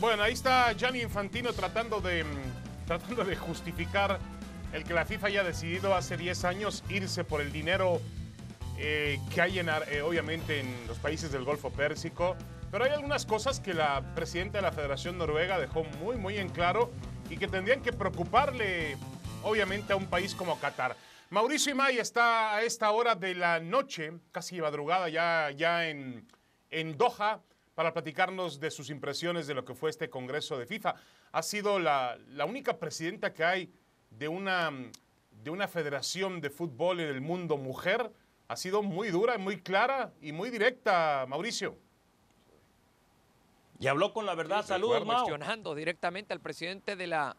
Bueno, ahí está Gianni Infantino tratando de, mm, tratando de justificar el que la FIFA haya decidido hace 10 años irse por el dinero eh, que hay en, eh, obviamente en los países del Golfo Pérsico. Pero hay algunas cosas que la presidenta de la Federación Noruega dejó muy, muy en claro y que tendrían que preocuparle, obviamente, a un país como Qatar. Mauricio Imay está a esta hora de la noche, casi madrugada ya, ya en, en Doha, para platicarnos de sus impresiones de lo que fue este Congreso de FIFA. Ha sido la, única presidenta que hay de una, de una federación de fútbol en el mundo mujer. Ha sido muy dura, muy clara y muy directa, Mauricio. Y habló con la verdad. Saludos, Mauricio. Cuestionando directamente al presidente de la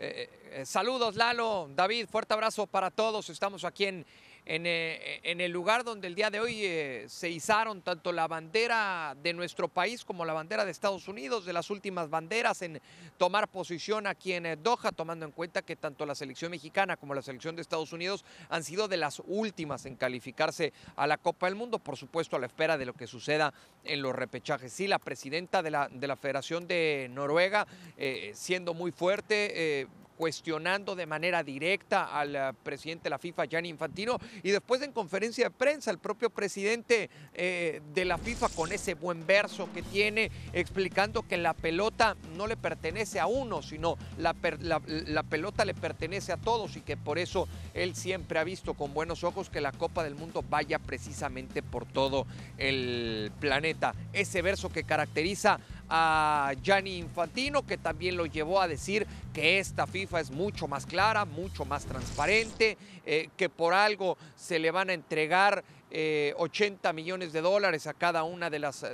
eh, eh, eh, saludos, Lalo, David, fuerte abrazo para todos. Estamos aquí en eh, en, el lugar donde el día de hoy eh, se izaron tanto la bandera de nuestro país como la bandera de Estados Unidos, de las últimas banderas en tomar posición aquí en eh, Doha, tomando en cuenta que tanto la selección mexicana como la selección de Estados Unidos han sido de las últimas en calificarse a la Copa del Mundo, por supuesto a la espera de lo que suceda en los repechajes. Sí, la presidenta de la, de la Federación de Noruega, siendo muy fuerte, cuestionando de manera directa al eh, presidente de la FIFA, Gianni Infantino, y después en conferencia de prensa, el propio presidente eh, de la FIFA, con ese buen verso que tiene, explicando que la pelota no le pertenece a uno, sino la, la pelota le pertenece a todos y que por eso él siempre ha visto con buenos ojos que la Copa del Mundo vaya precisamente por todo el planeta. Ese verso que caracteriza a Gianni Infantino, que también lo llevó a decir que esta FIFA es mucho más clara, mucho más transparente, eh, que por algo se le van a entregar 80 eh, millones de dólares a cada una de las,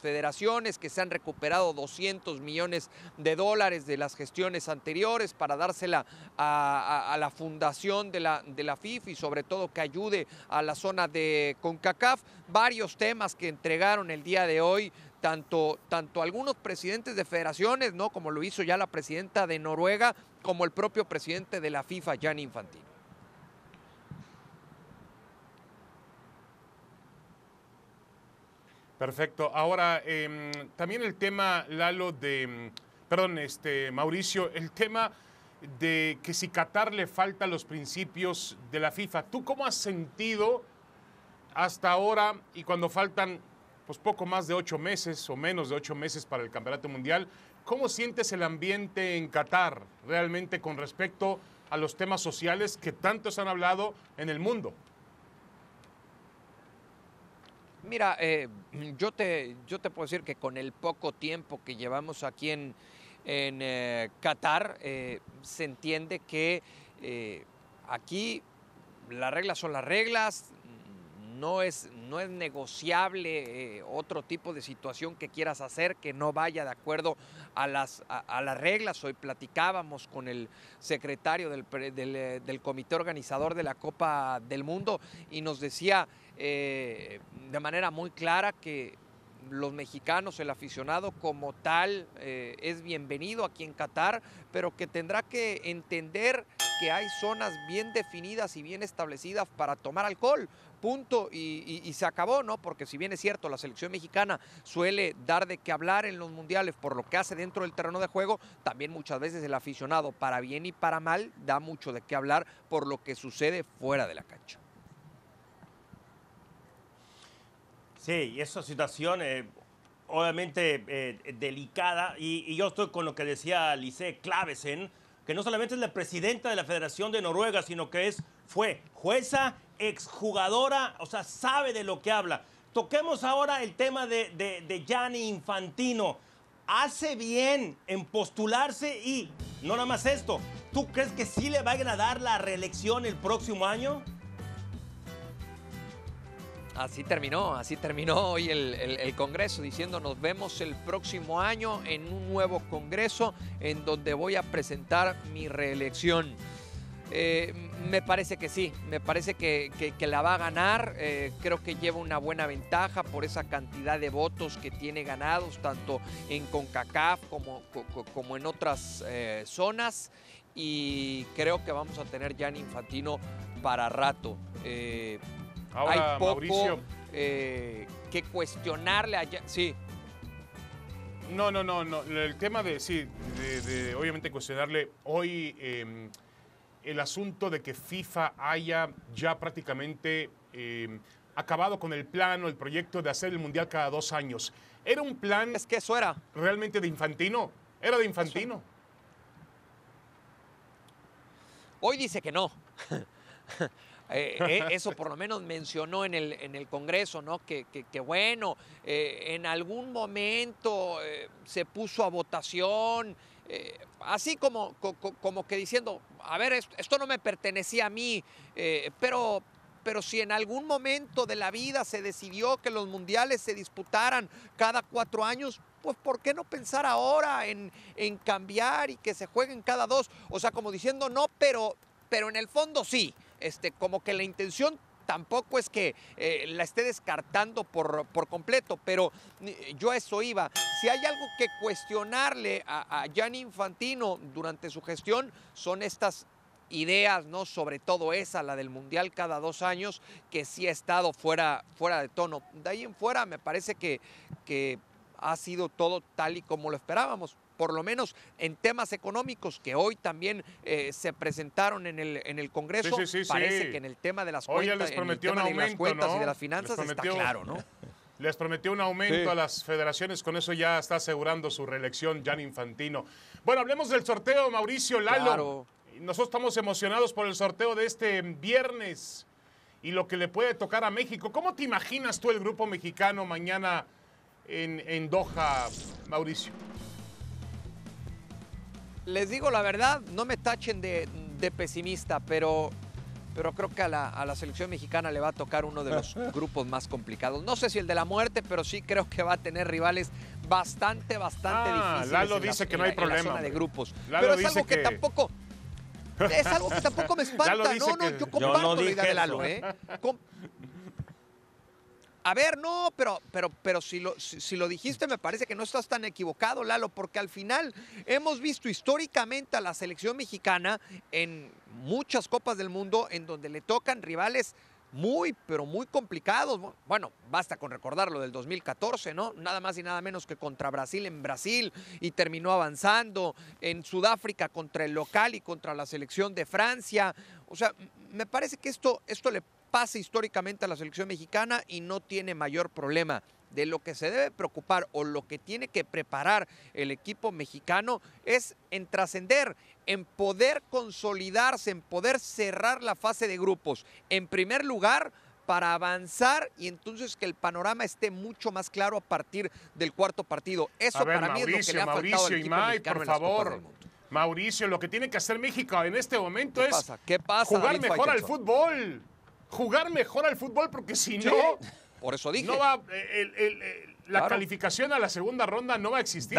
federaciones, que se han recuperado 200 millones de dólares de las gestiones anteriores para dársela a, la fundación la, de la FIFA y sobre todo que ayude a la zona de CONCACAF. Varios temas que entregaron el día de hoy tanto, algunos presidentes de federaciones, ¿no? como lo hizo ya la presidenta de Noruega, como el propio presidente de la FIFA, Jan Infantino. Perfecto. Ahora, em, también el tema, Lalo, de, perdón, este, Mauricio, el tema de que si Qatar le falta los principios de la FIFA. ¿Tú cómo has sentido hasta ahora y cuando faltan pues poco más de ocho meses o menos de ocho meses para el Campeonato Mundial. ¿Cómo sientes el ambiente en Qatar realmente con respecto a los temas sociales que tanto se han hablado en el mundo? Mira, eh, yo, te, yo te puedo decir que con el poco tiempo que llevamos aquí en, eh, Qatar, eh, se entiende que aquí las reglas son las reglas, no es, no es negociable eh, otro tipo de situación que quieras hacer que no vaya de acuerdo a las, a, las reglas. Hoy platicábamos con el secretario eh, del, comité organizador de la Copa del Mundo y nos decía eh, de manera muy clara que los mexicanos, el aficionado como tal, es bienvenido aquí en Qatar, pero que tendrá que entender hay zonas bien definidas y bien establecidas para tomar alcohol. Punto y, se acabó, ¿no? Porque si bien es cierto, la selección mexicana suele dar de qué hablar en los mundiales por lo que hace dentro del terreno de juego, también muchas veces el aficionado, para bien y para mal, da mucho de qué hablar por lo que sucede fuera de la cancha. Sí, y esa situación eh, obviamente eh, delicada, y, yo estoy con lo que decía Lice Clavesen, que no solamente es la presidenta de la Federación de Noruega, sino que es, fue jueza, exjugadora, o sea, sabe de lo que habla. Toquemos ahora el tema de, de, de Gianni Infantino. Hace bien en postularse y, no nada más esto, ¿tú crees que sí le va a dar la reelección el próximo año? así terminó, así terminó hoy el, Congreso, diciendo nos vemos el próximo año en un nuevo Congreso en donde voy a presentar mi reelección. Eh, me parece que sí, me parece que, la va a ganar, eh, creo que lleva una buena ventaja por esa cantidad de votos que tiene ganados, tanto en CONCACAF como, en otras eh, zonas, y creo que vamos a tener ya en Infantino para rato. Ahora, Mauricio... eh, que cuestionarle allá. Sí. No, no, no, no. El tema de, sí, de, obviamente cuestionarle hoy em, el asunto de que FIFA haya ya prácticamente em, acabado con el plan o el proyecto de hacer el Mundial cada dos años. Era un plan... Es que eso era. Realmente de infantino. Era de infantino. Hoy dice que no. Eh, eh, eso por lo menos mencionó en el, Congreso, ¿no? Que, bueno, eh, en algún momento se puso a votación, así como, como que diciendo, a ver, esto, no me pertenecía a mí, pero, pero si en algún momento de la vida se decidió que los mundiales se disputaran cada cuatro años, pues ¿por qué no pensar ahora en, cambiar y que se jueguen cada dos? O sea, como diciendo, no, pero, pero en el fondo sí. Este, como que la intención tampoco es que eh, la esté descartando por, completo, pero eh, yo a eso iba. Si hay algo que cuestionarle a, Gianni Infantino durante su gestión, son estas ideas, ¿no? Sobre todo esa, la del Mundial cada dos años, que sí ha estado fuera, fuera de tono. De ahí en fuera me parece que, que ha sido todo tal y como lo esperábamos por lo menos en temas económicos que hoy también eh, se presentaron en el, en el Congreso. Parece que en el tema de las cuentas, aumento, y de las finanzas está claro, ¿no? Les prometió un aumento a las federaciones, con eso ya está asegurando su reelección Jan Infantino. Bueno, hablemos del sorteo, Mauricio Lalo. Nosotros estamos emocionados por el sorteo de este viernes y lo que le puede tocar a México. ¿Cómo te imaginas tú el grupo mexicano mañana en Doha, Mauricio? les digo la verdad, no me tachen de, pesimista, pero, pero creo que a la, selección mexicana le va a tocar uno de los grupos más complicados. No sé si el de la muerte, pero sí creo que va a tener rivales bastante, bastante ah, difíciles. Lalo dice que no hay problema. de grupos. pero es algo que, tampoco. Es algo que tampoco me espanta. No, no, yo comparto la idea de Lalo. ¿eh? A ver, no, pero, pero, pero si, lo, si, lo dijiste, me parece que no estás tan equivocado, Lalo, porque al final hemos visto históricamente a la selección mexicana en muchas copas del mundo en donde le tocan rivales muy, pero muy complicados. Bueno, basta con recordarlo del 2014, ¿no? Nada más y nada menos que contra Brasil en Brasil y terminó avanzando en Sudáfrica contra el local y contra la selección de Francia. O sea, me parece que esto, esto le pasa históricamente a la selección mexicana y no tiene mayor problema. De lo que se debe preocupar o lo que tiene que preparar el equipo mexicano es en trascender, en poder consolidarse, en poder cerrar la fase de grupos. En primer lugar, para avanzar y entonces que el panorama esté mucho más claro a partir del cuarto partido. Eso para mí es lo que le ha faltado al equipo por favor. Mauricio, lo que tiene que hacer México en este momento es jugar mejor al fútbol jugar mejor al fútbol porque si no. Por eso dije. No va, la calificación a la segunda ronda no va a existir.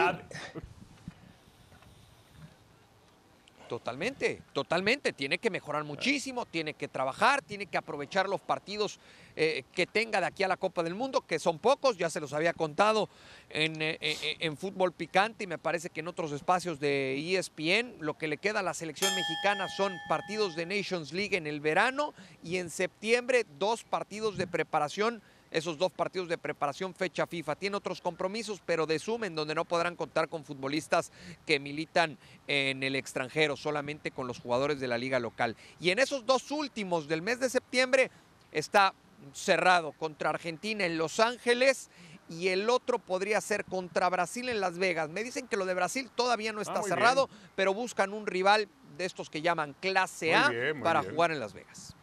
Totalmente, totalmente. Tiene que mejorar muchísimo, tiene que trabajar, tiene que aprovechar los partidos eh, que tenga de aquí a la Copa del Mundo, que son pocos, ya se los había contado en, eh, eh, en fútbol picante y me parece que en otros espacios de ESPN. Lo que le queda a la selección mexicana son partidos de Nations League en el verano y en septiembre dos partidos de preparación esos dos partidos de preparación fecha FIFA. Tiene otros compromisos, pero de sumen donde no podrán contar con futbolistas que militan en el extranjero, solamente con los jugadores de la liga local. Y en esos dos últimos del mes de septiembre está cerrado contra Argentina en Los Ángeles y el otro podría ser contra Brasil en Las Vegas. Me dicen que lo de Brasil todavía no ah, está cerrado, pero buscan un rival de estos que llaman clase A para jugar en Las Vegas.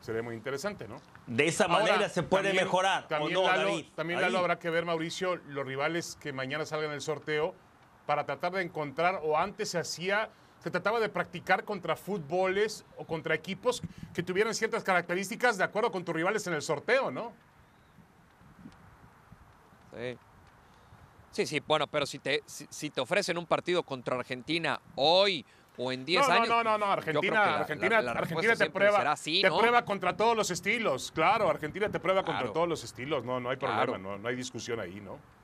Sería, muy interesante, ¿no? De esa manera se puede mejorar. También, ¿o habrá que ver, Mauricio, los rivales que mañana salgan del sorteo para tratar de encontrar, o antes se hacía, se trataba de practicar contra fútboles o contra equipos que tuvieran ciertas características de acuerdo con tus rivales en el sorteo, ¿no? Sí. Sí, bueno, pero si te, si te ofrecen un partido contra Argentina hoy o en 10 no, años. No, no, no, Argentina, Argentina, Argentina te prueba, te prueba contra todos los estilos. Claro, Argentina te prueba contra todos los estilos. No, no hay problema, no, no hay discusión ahí, ¿no?